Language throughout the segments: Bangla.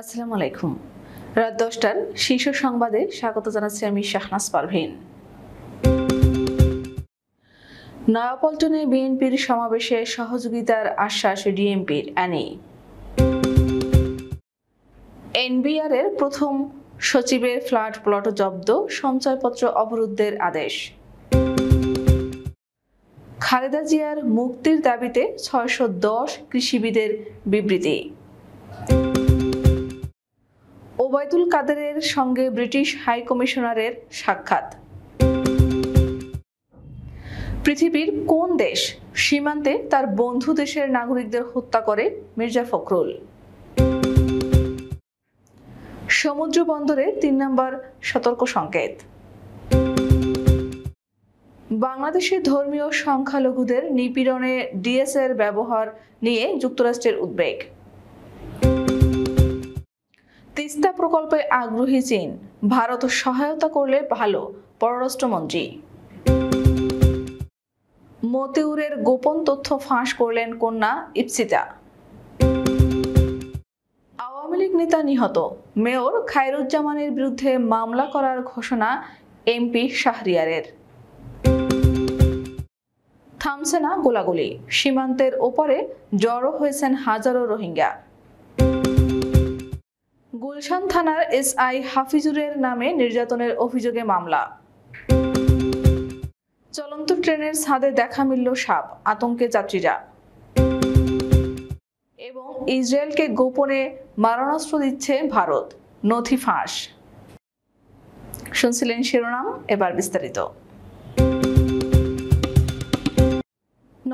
আসসালামু আলাইকুম রাত দশটার শীর্ষ সংবাদে স্বাগত জানাচ্ছি আমি শাহনাজ পারভীন নয়াপল্টনে বিএনপির সমাবেশে সহযোগিতার আশ্বাস ডিএমপির অ্যানি এনবিআরের প্রথম সচিবের ফ্ল্যাট প্লট জব্দ সঞ্চয়পত্র অবরুদ্ধের আদেশ খালেদা জিয়ার মুক্তির দাবিতে ছয়শো দশ কৃষিবিদের বিবৃতি ওবায়দুল কাদেরের সঙ্গে ব্রিটিশ হাই কমিশনারের সাক্ষাৎ পৃথিবীর কোন দেশ সীমান্তে তার বন্ধু দেশের নাগরিকদের হত্যা করে মির্জা ফখরুল সমুদ্র বন্দরে তিন নম্বর সতর্ক সংকেত বাংলাদেশে ধর্মীয় সংখ্যালঘুদের নিপীড়নে ডিএসএর ব্যবহার নিয়ে যুক্তরাষ্ট্রের উদ্বেগ তিস্তা প্রকল্পে আগ্রহী চীন ভারত সহায়তা করলে ভালো পররাষ্ট্রমন্ত্রী মতিউরের গোপন তথ্য ফাঁস করলেন কন্যা ইপসিতা আওয়ামী লীগ নেতা নিহত মেয়র খায়রুজ্জামানের বিরুদ্ধে মামলা করার ঘোষণা এমপি শাহরিয়ারের থামছে না গোলাগুলি সীমান্তের ওপরে জড়ো হয়েছেন হাজারো রোহিঙ্গা গুলশান থানার এসআই হাফিজুরের নামে নির্যাতনের অভিযোগে মামলা চলন্ত ট্রেনের ছাদে দেখা মিলল সাপ আতঙ্কে যাত্রীরা এবং ইসরায়েলকে গোপনে মারণাস্ত্র দিচ্ছে ভারত নথি ফাঁস শুনছিলেন শিরোনাম এবার বিস্তারিত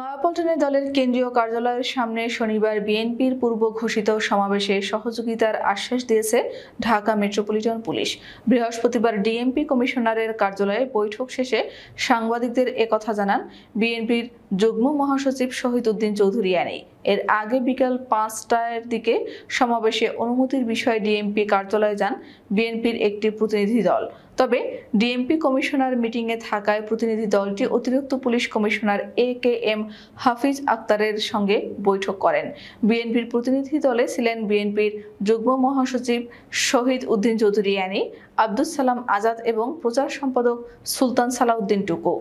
নয়াপল্টনে দলের কেন্দ্রীয় কার্যালয়ের সামনে শনিবার বিএনপির পূর্ব ঘোষিত সমাবেশে সহযোগিতার আশ্বাস দিয়েছে ঢাকা মেট্রোপলিটন পুলিশ বৃহস্পতিবার ডিএমপি কমিশনারের কার্যালয়ে বৈঠক শেষে সাংবাদিকদের একথা জানান বিএনপির যুগ্ম মহাসচিব শহীদুদ্দিন চৌধুরী আনে এর আগে বিকাল পাঁচটার দিকে সমাবেশে অনুমতির বিষয়ে ডিএমপি কার্যালয়ে যান বিএনপির একটি প্রতিনিধি দল তবে ডিএমপি কমিশনার মিটিংয়ে থাকায় প্রতিনিধি দলটি অতিরিক্ত police commissioner A K M Hafiz আক্তারের সঙ্গে বৈঠক করেন বিএনপির প্রতিনিধি দলে ছিলেন বিএনপির যুগ্ম মহাসচিব শহীদ উদ্দিন চৌধুরী আনি আব্দুল সালাম আজাদ এবং প্রচার সম্পাদক সুলতান সালাউদ্দিন টুকু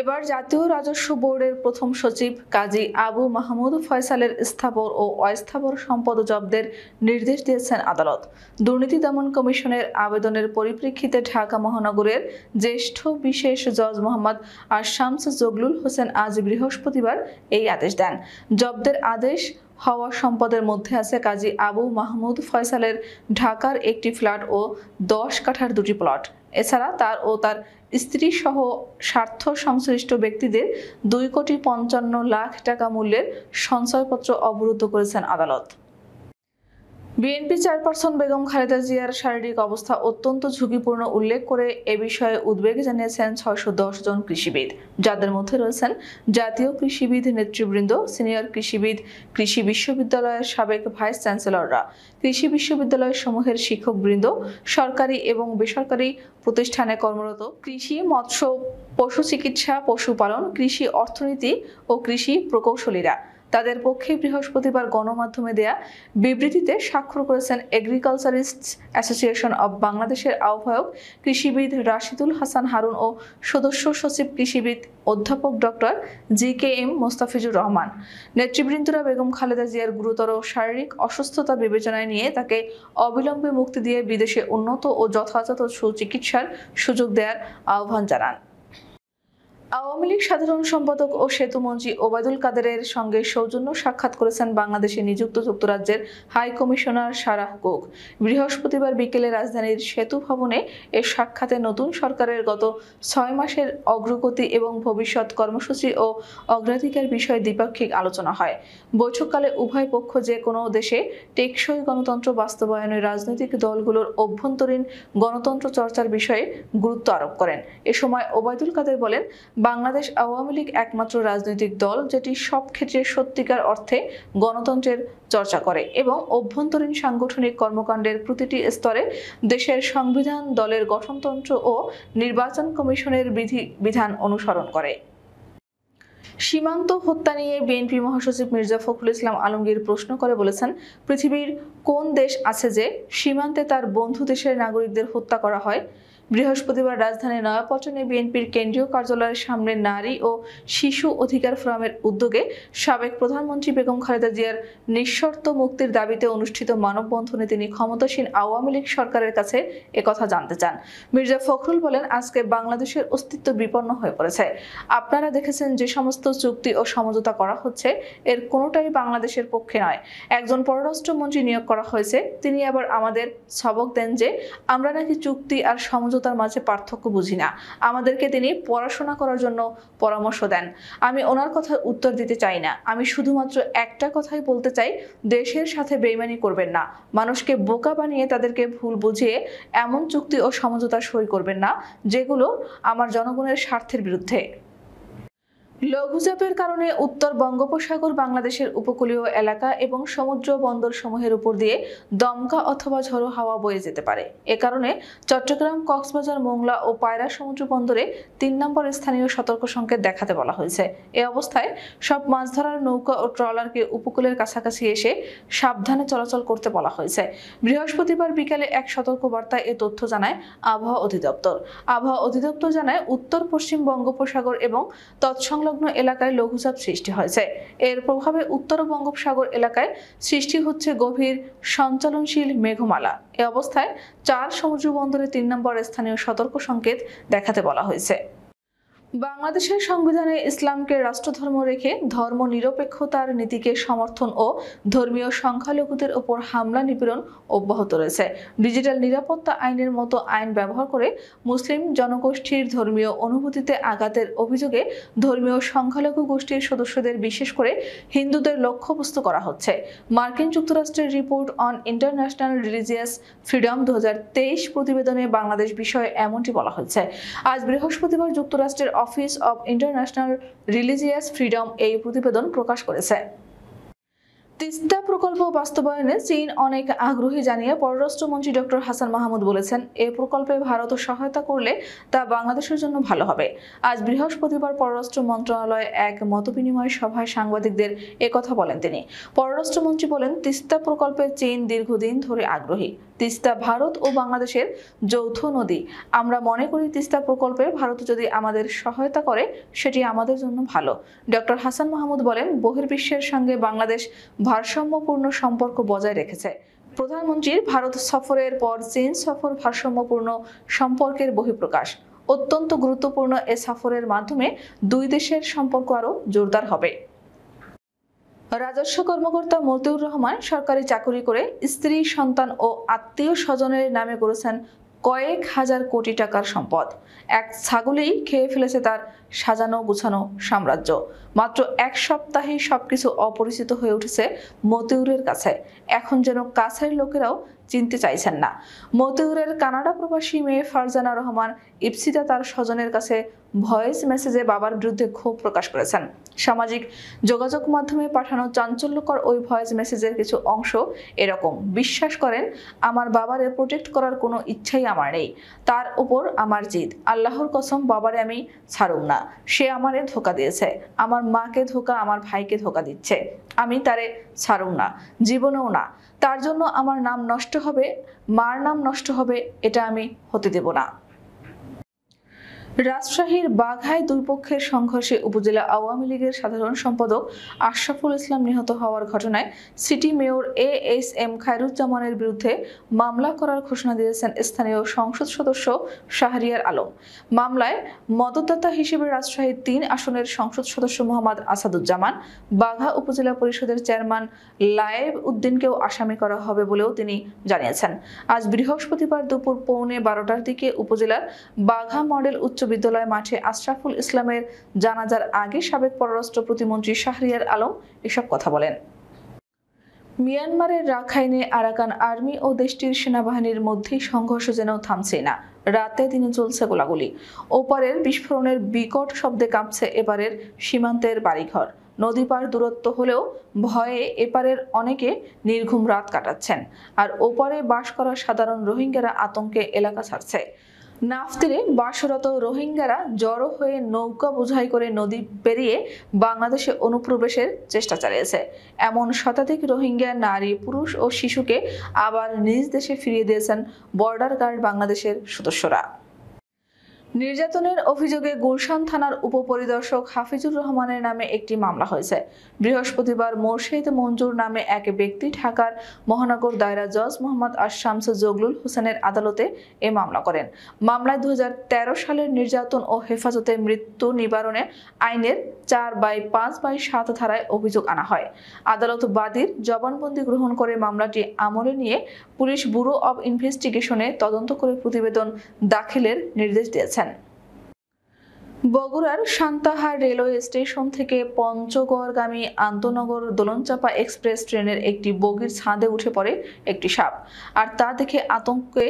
এবার জাতীয় রাজস্ব বোর্ডের প্রথম সচিব কাজী আবু মাহমুদ ফয়সালের স্থাবর ও অস্থাবর সম্পদ জব্দের নির্দেশ দিয়েছেন আদালত দুর্নীতি দমন কমিশনের আবেদনের পরিপ্রেক্ষিতে ঢাকা মহানগরের জ্যেষ্ঠ বিশেষ জজ মোহাম্মদ আশামস জগলুল হোসেন আজ বৃহস্পতিবার এই আদেশ দেন জব্দের আদেশ হওয়া সম্পদের মধ্যে আছে কাজী আবু মাহমুদ ফয়সালের ঢাকার একটি ফ্ল্যাট ও দশ কাঠার দুটি প্লট এছাড়া তার ও তার স্ত্রী সহ স্বার্থ সংশ্লিষ্ট ব্যক্তিদের দুই কোটি পঞ্চান্ন লাখ টাকা মূল্যের সঞ্চয়পত্র অবরুদ্ধ করেছেন আদালত বিএনপি চেয়ারপারসন বেগম খালেদা জিয়ার শারীরিক অবস্থা অত্যন্ত ঝুঁকিপূর্ণ উল্লেখ করে এ বিষয়ে উদ্বেগ জানিয়েছেন ছয়শো দশ জন কৃষিবিদ যাদের মধ্যে রয়েছেন জাতীয় কৃষিবিদ নেতৃবৃন্দ সিনিয়র কৃষিবিদ কৃষি বিশ্ববিদ্যালয়ের সাবেক ভাইস চ্যান্সেলররা কৃষি বিশ্ববিদ্যালয় সমূহের শিক্ষকবৃন্দ সরকারি এবং বেসরকারি প্রতিষ্ঠানে কর্মরত কৃষি মৎস্য পশু চিকিৎসা পশুপালন কৃষি অর্থনীতি ও কৃষি প্রকৌশলীরা তাদের পক্ষে বৃহস্পতিবার গণমাধ্যমে দেয়া বিবৃতিতে স্বাক্ষর করেছেন এগ্রিকালচারিস্ট অ্যাসোসিয়েশন অব বাংলাদেশের আহ্বায়ক কৃষিবিদ রাশিদুল হাসান হারুন ও সদস্য সচিব কৃষিবিদ অধ্যাপক doctor G K M Mostafizur Rahman নেতৃবৃন্দরা বেগম খালেদা জিয়ার গুরুতর শারীরিক অসুস্থতা বিবেচনায় নিয়ে তাকে অবিলম্বে মুক্তি দিয়ে বিদেশে উন্নত ও যথাযথ সুচিকিৎসার সুযোগ দেওয়ার আহ্বান জানান আওয়ামী লীগ সাধারণ সম্পাদক ও সেতুমন্ত্রী ওবায়দুল কাদেরের সঙ্গে সৌজন্য সাক্ষাৎ করেছেন বাংলাদেশে নিযুক্ত যুক্তরাজ্যের হাই কমিশনার সারাহ কোক বৃহস্পতিবার বিকেলে রাজধানীর সেতু ভবনে এ সাক্ষাতে নতুন সরকারের গত ছয় মাসের অগ্রগতি এবং ভবিষ্যৎ কর্মসূচি ও অগ্রাধিকার বিষয়ে দ্বিপাক্ষিক আলোচনা হয় বৈঠককালে উভয় পক্ষ যে কোনো দেশে টেকসই গণতন্ত্র বাস্তবায়নে রাজনৈতিক দলগুলোর অভ্যন্তরীণ গণতন্ত্র চর্চার বিষয়ে গুরুত্ব আরোপ করেন এ সময় ওবায়দুল কাদের বলেন বাংলাদেশ আওয়ামী লীগ একমাত্র রাজনৈতিক দল যেটি সব ক্ষেত্রে সত্যিকার অর্থে গণতন্ত্রের চর্চা করে এবং অভ্যন্তরীণ সাংগঠনিক কর্মকাণ্ডের প্রতিটি স্তরে দেশের সংবিধান দলের গঠনতন্ত্র ও নির্বাচন কমিশনের বিধি বিধান অনুসরণ করে সীমান্ত হত্যা নিয়ে বিএনপি মহাসচিব মির্জা ফখরুল ইসলাম আলমগীর প্রশ্ন করে বলেছেন পৃথিবীর কোন দেশ আছে যে সীমান্তে তার বন্ধু দেশের নাগরিকদের হত্যা করা হয় বৃহস্পতিবার রাজধানীর নয়াপটনে বিএনপির কেন্দ্রীয় কার্যালয়ের সামনে নারী ও শিশু অধিকার ফোরামের উদ্যোগে সাবেক প্রধানমন্ত্রী বেগম খালেদা জিয়ার নিঃশর্ত মুক্তির দাবিতে অনুষ্ঠিত মানববন্ধনে তিনি ক্ষমতাসীন আওয়ামী লীগ সরকারের কাছে একথা জানতে চান মির্জা ফখরুল বলেন আজকে বাংলাদেশের অস্তিত্ব বিপন্ন হয়ে পড়েছে আপনারা দেখেছেন যে সমস্ত চুক্তি ও সমঝোতা করা হচ্ছে এর কোনোটাই বাংলাদেশের পক্ষে নয় একজন পররাষ্ট্রমন্ত্রী নিয়োগ করা হয়েছে তিনি আবার আমাদের সবক দেন যে আমরা নাকি চুক্তি আর সমঝোতা সমঝোতার মাঝে পার্থক্য বুঝি না আমাদেরকে তিনি পড়াশোনা করার জন্য পরামর্শ দেন আমি ওনার কথা উত্তর দিতে চাই না আমি শুধুমাত্র একটা কথাই বলতে চাই দেশের সাথে বেইমানি করবেন না মানুষকে বোকা বানিয়ে তাদেরকে ভুল বুঝিয়ে এমন চুক্তি ও সমঝোতা সই করবেন না যেগুলো আমার জনগণের স্বার্থের বিরুদ্ধে লঘুচাপের কারণে উত্তর বঙ্গোপসাগর বাংলাদেশের উপকূলীয় এলাকা এবং সমুদ্র বন্দর সমূহের উপর দিয়ে দমকা অথবা ঝড়ো হাওয়া বয়ে যেতে পারে এ কারণে চট্টগ্রাম কক্সবাজার মোংলা ও পায়রা সমুদ্র বন্দরে তিন নম্বর স্থানীয় সতর্ক সংকেত দেখাতে বলা হয়েছে এ অবস্থায় সব মাছ ধরার নৌকা ও ট্রলারকে উপকূলের কাছাকাছি এসে সাবধানে চলাচল করতে বলা হয়েছে বৃহস্পতিবার বিকালে এক সতর্কবার্তায় এ তথ্য জানায় আবহাওয়া অধিদপ্তর আবহাওয়া অধিদপ্তর জানায় উত্তর পশ্চিম বঙ্গোপসাগর এবং তৎসংলগ্ন সংলগ্ন এলাকায় লঘুচাপ সৃষ্টি হয়েছে এর প্রভাবে উত্তর বঙ্গোপসাগর এলাকায় সৃষ্টি হচ্ছে গভীর সঞ্চালনশীল মেঘমালা এ অবস্থায় চার সমুদ্র বন্দরে তিন নম্বর স্থানীয় সতর্ক সংকেত দেখাতে বলা হয়েছে বাংলাদেশের সংবিধানে ইসলামকে রাষ্ট্রধর্ম রেখে ধর্ম নিরপেক্ষতার নীতিকে সমর্থন ও ধর্মীয় সংখ্যালঘুদের ওপর হামলা নিপীড়ন অব্যাহত রয়েছে ডিজিটাল নিরাপত্তা আইনের মতো আইন ব্যবহার করে মুসলিম জনগোষ্ঠীর ধর্মীয় অনুভূতিতে আঘাতের অভিযোগে ধর্মীয় সংখ্যালঘু গোষ্ঠীর সদস্যদের বিশেষ করে হিন্দুদের লক্ষ্যবস্তু করা হচ্ছে মার্কিন যুক্তরাষ্ট্রের report on international religious freedom দু প্রতিবেদনে বাংলাদেশ বিষয়ে এমনটি বলা হয়েছে আজ বৃহস্পতিবার যুক্তরাষ্ট্রের office of international religious freedom এই প্রতিবেদন প্রকাশ করেছে তিস্তা প্রকল্প বাস্তবায়নে চীন অনেক আগ্রহী জানিয়ে পররাষ্ট্রমন্ত্রী ডক্টর হাসান মাহমুদ বলেছেন এ প্রকল্পে ভারত সহায়তা করলে তা বাংলাদেশের জন্য ভালো হবে আজ বৃহস্পতিবার পররাষ্ট্র মন্ত্রণালয়ে এক মতবিনিময় সভায় সাংবাদিকদের কথা বলেন তিনি পররাষ্ট্রমন্ত্রী বলেন তিস্তা প্রকল্পে চীন দীর্ঘদিন ধরে আগ্রহী তিস্তা ভারত ও বাংলাদেশের যৌথ নদী আমরা মনে করি তিস্তা প্রকল্পে ভারত যদি আমাদের সহায়তা করে সেটি আমাদের জন্য ভালো ডক্টর হাসান মাহমুদ বলেন বহির্বিশ্বের সঙ্গে বাংলাদেশ ভারসাম্যপূর্ণ সম্পর্ক বজায় রেখেছে প্রধানমন্ত্রীর ভারত সফরের পর চীন সফর ভারসাম্যপূর্ণ সম্পর্কের বহিঃপ্রকাশ অত্যন্ত গুরুত্বপূর্ণ এ সফরের মাধ্যমে দুই দেশের সম্পর্ক আরও জোরদার হবে রাজস্ব কর্মকর্তা মতিউর রহমান সরকারি চাকরি করে স্ত্রী সন্তান ও আত্মীয় স্বজনের নামে করেছেন কয়েক হাজার কোটি টাকার সম্পদ এক ছাগলেই খেয়ে ফেলেছে তার সাজানো গুছানো সাম্রাজ্য মাত্র এক সপ্তাহেই সবকিছু অপরিচিত হয়ে উঠেছে মতিউরের কাছে এখন যেন কাছের লোকেরাও চিনতে চাইছেন না মতিউরের কানাডা প্রবাসী মেয়ে ফারজানা রহমান ইপসিদা তার স্বজনের কাছে ভয়েস মেসেজে বাবার বিরুদ্ধে ক্ষোভ প্রকাশ করেছেন সামাজিক যোগাযোগ মাধ্যমে পাঠানো চাঞ্চল্যকর ওই ভয়েস মেসেজের কিছু অংশ এরকম বিশ্বাস করেন আমার বাবারে প্রোটেক্ট করার কোনো ইচ্ছাই আমার নেই তার উপর আমার জিদ আল্লাহর কসম বাবারে আমি ছাড়ুম না সে আমারে ধোকা দিয়েছে আমার মাকে ধোকা আমার ভাইকে ধোকা দিচ্ছে আমি তারে ছাড়ুম না জীবনেও না তার জন্য আমার নাম নষ্ট হবে মার নাম নষ্ট হবে এটা আমি হতে দেব না রাজশাহীর বাঘায় দুই পক্ষের সংঘর্ষে উপজেলা আওয়ামী লীগের সাধারণ সম্পাদক আশরাফুল ইসলাম নিহত হওয়ার ঘটনায় city mayor A S M খায়রুজ্জামানের বিরুদ্ধে মামলা করার ঘোষণা দিয়েছেন স্থানীয় সংসদ সদস্য শাহরিয়ার আলম মামলায় মদতদাতা হিসেবে রাজশাহীর তিন আসনের সংসদ সদস্য মোহাম্মদ আসাদুজ্জামান বাঘা উপজেলা পরিষদের চেয়ারম্যান লায়েব উদ্দিনকেও আসামি করা হবে বলেও তিনি জানিয়েছেন আজ বৃহস্পতিবার দুপুর পৌনে বারোটার দিকে উপজেলার বাঘা মডেল উচ্চ বিদ্যালয় মাঠে আশরাফুল ইসলামের জানাজার আগে সাবেক পররাষ্ট্র প্রতিমন্ত্রী শাহরিয়ার আলম এসব কথা বলেন মিয়ানমারের রাখাইনে আরাকান আর্মি ও দেশটির সেনাবাহিনীর মধ্যে সংঘর্ষ যেন থামছে না রাতে দিনে চলছে গোলাগুলি ওপারের বিস্ফোরণের বিকট শব্দে কাঁপছে এবারের সীমান্তের বাড়িঘর নদী পার দূরত্ব হলেও ভয়ে এপারের অনেকে নির্ঘুম রাত কাটাচ্ছেন আর ওপারে বাস করা সাধারণ রোহিঙ্গারা আতঙ্কে এলাকা ছাড়ছে নাফতিরে বাসরত রোহিঙ্গারা জড়ো হয়ে নৌকা বোঝাই করে নদী পেরিয়ে বাংলাদেশে অনুপ্রবেশের চেষ্টা চালিয়েছে এমন শতাধিক রোহিঙ্গা নারী পুরুষ ও শিশুকে আবার নিজ দেশে ফিরিয়ে দিয়েছেন বর্ডার গার্ড বাংলাদেশের সদস্যরা নির্যাতনের অভিযোগে গুলশান থানার উপপরিদর্শক হাফিজুর রহমানের নামে একটি মামলা হয়েছে বৃহস্পতিবার মোর্শেদ মঞ্জুর নামে এক ব্যক্তি ঢাকার মহানগর দায়রা জজ মোহাম্মদ আশামস জগলুল হোসেনের আদালতে এ মামলা করেন মামলায় দু সালের নির্যাতন ও হেফাজতে মৃত্যু নিবারণে আইনের চার বাই পাঁচ বাই সাত ধারায় অভিযোগ আনা হয় আদালত বাদীর জবানবন্দি গ্রহণ করে মামলাটি আমলে নিয়ে পুলিশ ব্যুরো অব ইনভেস্টিগেশনে তদন্ত করে প্রতিবেদন দাখিলের নির্দেশ দিয়েছেন জানিয়েছেন বগুড়ার সান্তাহার রেলওয়ে স্টেশন থেকে পঞ্চগড়গামী আন্তনগর দোলনচাপা এক্সপ্রেস ট্রেনের একটি বগির ছাদে উঠে পড়ে একটি সাপ আর তা দেখে আতঙ্কে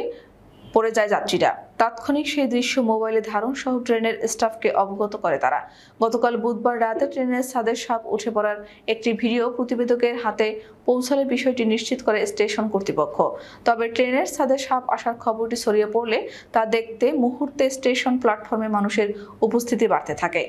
পড়ে যায় যাত্রীরা তাৎক্ষণিক সেই দৃশ্য মোবাইলে ধারণ সহ ট্রেনের স্টাফকে অবগত করে তারা গতকাল বুধবার রাতে ট্রেনের ছাদের সাপ উঠে পড়ার একটি ভিডিও প্রতিবেদকের হাতে পৌঁছালে বিষয়টি নিশ্চিত করে স্টেশন কর্তৃপক্ষ তবে ট্রেনের ছাদের সাপ আসার খবরটি ছড়িয়ে পড়লে তা দেখতে মুহূর্তে স্টেশন প্ল্যাটফর্মে মানুষের উপস্থিতি বাড়তে থাকে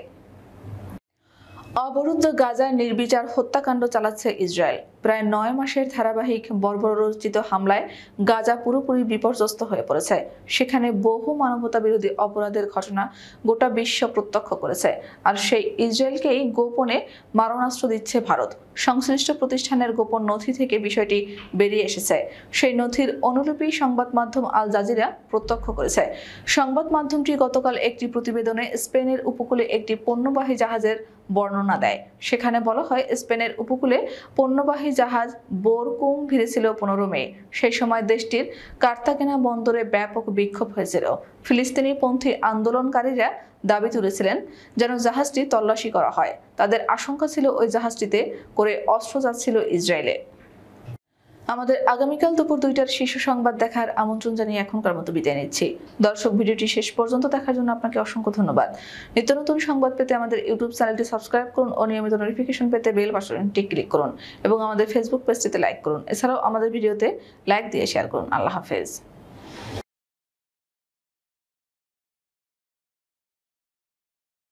অবরুদ্ধ গাজার নির্বিচার হত্যাকাণ্ড চালাচ্ছে ইসরায়েল প্রায় নয় মাসের ধারাবাহিক বর্বরচিত হামলায় গাজা পুরোপুরি বিপর্যস্ত হয়ে পড়েছে সেখানে বহু মানবতা বিরোধী অপরাধের ঘটনা গোটা বিশ্ব প্রত্যক্ষ করেছে আর সেই ইসরায়েলকেই গোপনে মারণাস্ত্র দিচ্ছে ভারত সংশ্লিষ্ট প্রতিষ্ঠানের গোপন নথি থেকে বিষয়টি বেরিয়ে এসেছে সেই নথির অনুলিপি সংবাদ মাধ্যম আল জাজিরা প্রত্যক্ষ করেছে সংবাদ মাধ্যমটি গতকাল একটি প্রতিবেদনে স্পেনের উপকূলে একটি পণ্যবাহী জাহাজের বর্ণনা দেয় সেখানে বলা হয় স্পেনের উপকূলে পণ্যবাহী জাহাজ বোরকুম ফিরেছিল পনেরো মে সেই সময় দেশটির কার্তাকেনা বন্দরে ব্যাপক বিক্ষোভ হয়েছিল ফিলিস্তিনি পন্থী আন্দোলনকারীরা দাবি তুলেছিলেন যেন জাহাজটি তল্লাশি করা হয় তাদের আশঙ্কা ছিল ওই জাহাজটিতে করে অস্ত্র যাচ্ছিল ইসরায়েলে আমাদের আগামীকাল দুপুর দুইটার শীর্ষ সংবাদ দেখার আমন্ত্রণ জানিয়ে এখনকার মতো বিদায় নিচ্ছি দর্শক ভিডিওটি শেষ পর্যন্ত দেখার জন্য আপনাকে অসংখ্য ধন্যবাদ নিত্য নতুন সংবাদ পেতে আমাদের ইউটিউব চ্যানেলটি সাবস্ক্রাইব করুন ও নিয়মিত নোটিফিকেশন পেতে বেল বাসনটি ক্লিক করুন এবং আমাদের ফেসবুক পেজটিতে লাইক করুন এছাড়াও আমাদের ভিডিওতে লাইক দিয়ে শেয়ার করুন আল্লাহ হাফেজ